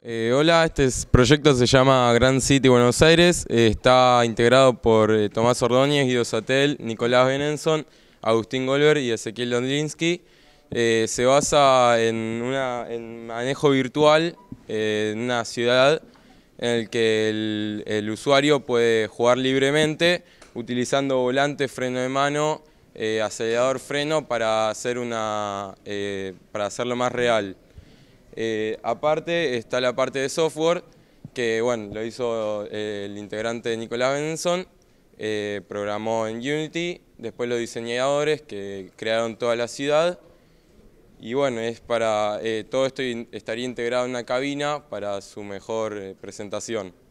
Eh, hola, este proyecto se llama Grand City Buenos Aires, eh, está integrado por eh, Tomás Ordóñez, Guido Satel, Nicolás Benenson, Agustín Golver y Ezequiel Londrinsky. se basa en un manejo virtual en una ciudad en el que el, usuario puede jugar libremente utilizando volante, freno de mano, acelerador, freno para, hacer para hacerlo más real. Eh, aparte está la parte de software, que bueno, lo hizo eh, el integrante Nicolás Benson, eh, programó en Unity, después los diseñadores que crearon toda la ciudad. Y bueno, es para todo esto estaría integrado en una cabina para su mejor presentación.